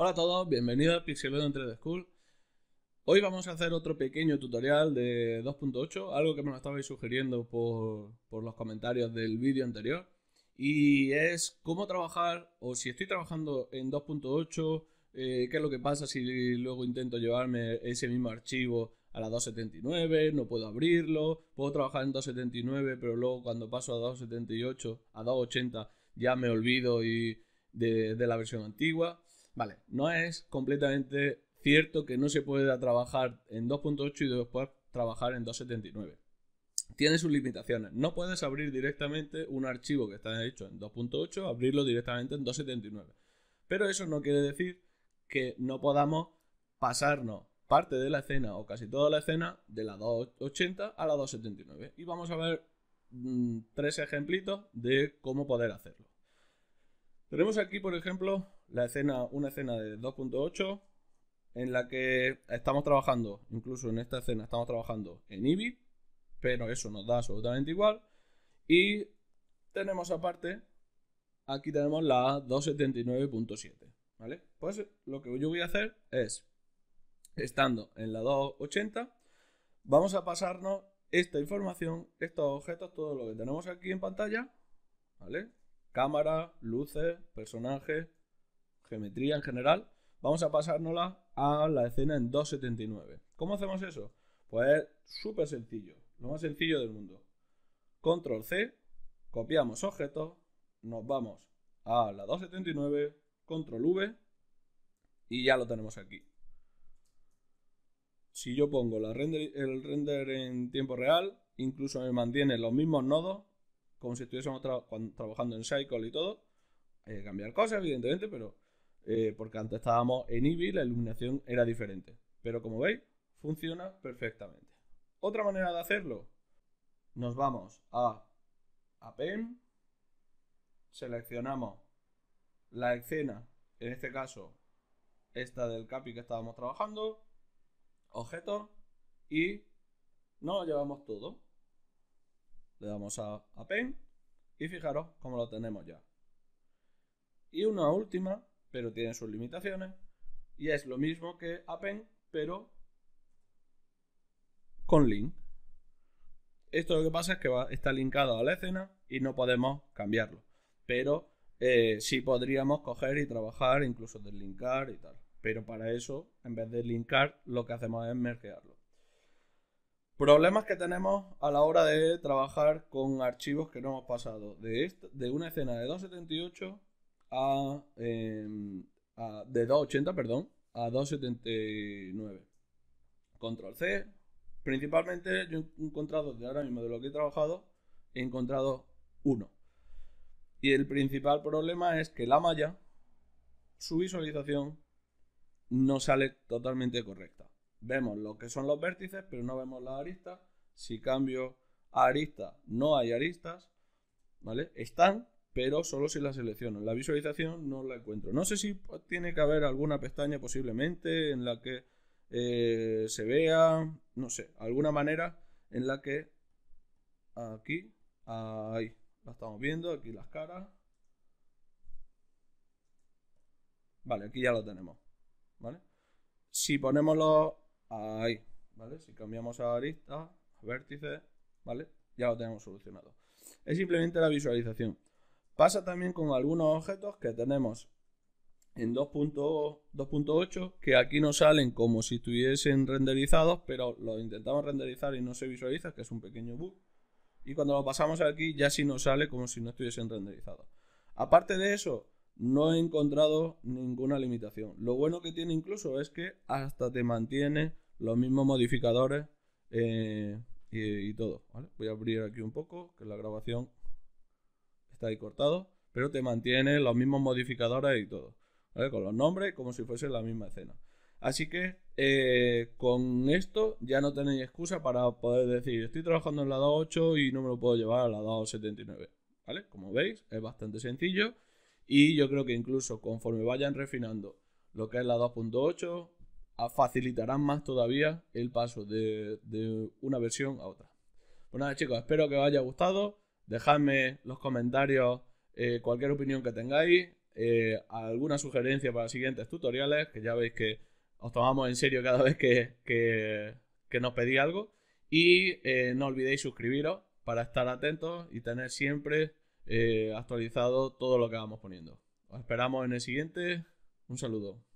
Hola a todos, bienvenidos a Pixelado 3D School. Hoy vamos a hacer otro pequeño tutorial de 2.8, algo que me lo estabais sugiriendo por, los comentarios del vídeo anterior. Y es cómo trabajar, o si estoy trabajando en 2.8, eh, qué es lo que pasa si luego intento llevarme ese mismo archivo a la 279, no puedo abrirlo, puedo trabajar en 279, pero luego cuando paso a 278, a 280, ya me olvido y de la versión antigua. Vale, no es completamente cierto que no se pueda trabajar en 2.8 y después trabajar en 2.79. Tiene sus limitaciones. No puedes abrir directamente un archivo que está hecho en 2.8, abrirlo directamente en 2.79. Pero eso no quiere decir que no podamos pasarnos parte de la escena o casi toda la escena de la 2.80 a la 2.79. Y vamos a ver mm, tres ejemplitos de cómo poder hacerlo. Tenemos aquí, por ejemplo, la escena, una escena de 2.8 en la que estamos trabajando, incluso en esta escena estamos trabajando en IBI, pero eso nos da absolutamente igual. Y tenemos aparte, aquí tenemos la 279.7, ¿vale? Pues lo que yo voy a hacer es, estando en la 280, vamos a pasarnos esta información, estos objetos, todo lo que tenemos aquí en pantalla, ¿vale? Cámara, luces, personajes, geometría en general, vamos a pasárnosla a la escena en 279. ¿Cómo hacemos eso? Pues súper sencillo, lo más sencillo del mundo. Control C, copiamos objetos, nos vamos a la 279, control V y ya lo tenemos aquí. Si yo pongo el render en tiempo real, incluso me mantiene los mismos nodos, como si estuviésemos trabajando en Cycle y todo. Eh, cambiar cosas, evidentemente, pero eh, porque antes estábamos en IBI, la iluminación era diferente. Pero como veis, funciona perfectamente. Otra manera de hacerlo, nos vamos a Pen seleccionamos la escena, en este caso esta del CAPI que estábamos trabajando, Objeto. y nos llevamos todo. Le damos a, a Pen y fijaros cómo lo tenemos ya. Y una última pero tiene sus limitaciones. Y es lo mismo que append, pero con link. Esto lo que pasa es que está linkado a la escena y no podemos cambiarlo. Pero eh, sí podríamos coger y trabajar, incluso deslinkar y tal. Pero para eso, en vez de linkar, lo que hacemos es mergearlo. Problemas que tenemos a la hora de trabajar con archivos que no hemos pasado de, de una escena de 278 Em, a de 2.80, perdón, a 2.79. Control C. Principalmente yo he encontrado, de ahora mismo de lo que he trabajado, he encontrado uno. Y el principal problema es que la malla, su visualización, no sale totalmente correcta. Vemos lo que son los vértices, pero no vemos las aristas. Si cambio a arista, no hay aristas. ¿Vale? Están, pero solo si la selecciono. La visualización no la encuentro. No sé si tiene que haber alguna pestaña posiblemente en la que eh, se vea, no sé, alguna manera en la que aquí, ahí, la estamos viendo, aquí las caras. Vale, aquí ya lo tenemos, ¿vale? Si ponemos ahí, ¿vale? Si cambiamos a arista, a vértices, ¿vale? Ya lo tenemos solucionado. Es simplemente la visualización. Pasa también con algunos objetos que tenemos en 2.8 que aquí no salen como si estuviesen renderizados, pero los intentamos renderizar y no se visualiza, que es un pequeño bug. Y cuando lo pasamos aquí ya sí nos sale como si no estuviesen renderizados. Aparte de eso, no he encontrado ninguna limitación. Lo bueno que tiene incluso es que hasta te mantiene los mismos modificadores eh, y, todo. Voy a abrir aquí un poco, que la grabación está ahí cortado, pero te mantiene los mismos modificadores y todo, Con los nombres como si fuese la misma escena. Así que eh, con esto ya no tenéis excusa para poder decir estoy trabajando en la 2.8 y no me lo puedo llevar a la 2.79. ¿Vale? Como veis, es bastante sencillo y yo creo que incluso conforme vayan refinando lo que es la 2.8, facilitarán más todavía el paso de, una versión a otra. Bueno, pues nada chicos, espero que os haya gustado. Dejadme los comentarios eh, cualquier opinión que tengáis, eh, alguna sugerencia para siguientes tutoriales, que ya veis que os tomamos en serio cada vez que, nos pedís algo. Y eh, no olvidéis suscribiros para estar atentos y tener siempre actualizado todo lo que vamos poniendo. Os esperamos en el siguiente. Un saludo.